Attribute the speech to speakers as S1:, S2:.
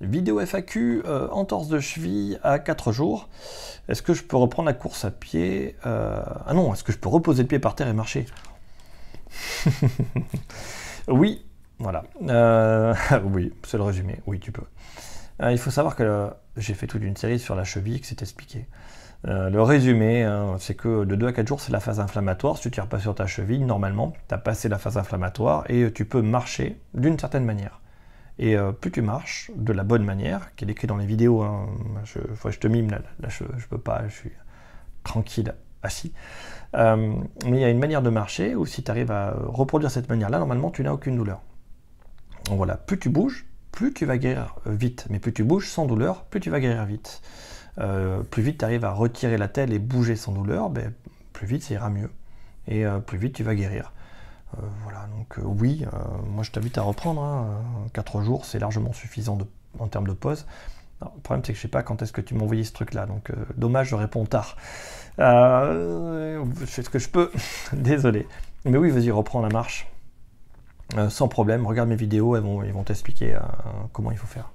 S1: Vidéo FAQ, euh, entorse de cheville à 4 jours. Est-ce que je peux reprendre la course à pied euh, Ah non, est-ce que je peux reposer le pied par terre et marcher Oui, voilà. Euh, oui, c'est le résumé. Oui, tu peux. il faut savoir que j'ai fait toute une série sur la cheville que c'est expliqué. le résumé, hein, c'est que de 2 à 4 jours, c'est la phase inflammatoire. Si tu tires pas sur ta cheville, normalement, tu as passé la phase inflammatoire et tu peux marcher d'une certaine manière. Et euh, plus tu marches de la bonne manière, qui est décrit dans les vidéos, hein, je, te mime là, je, ne peux pas, je suis tranquille assis. Euh, mais il y a une manière de marcher où si tu arrives à reproduire cette manière-là, normalement tu n'as aucune douleur. voilà, plus tu bouges, plus tu vas guérir vite. Mais plus tu bouges sans douleur, plus tu vas guérir vite. Euh, plus vite tu arrives à retirer la telle et bouger sans douleur, ben, plus vite ça ira mieux. Et plus vite tu vas guérir. Euh, voilà, donc euh, oui, euh, moi je t'invite à reprendre. 4 hein, jours, c'est largement suffisant en termes de pause. le problème, c'est que je sais pas quand est-ce que tu m'as ce truc-là. Donc, dommage, je réponds tard. je fais ce que je peux. Désolé. Mais oui, vas-y, reprends la marche. sans problème. Regarde mes vidéos, elles ils vont t'expliquer comment il faut faire.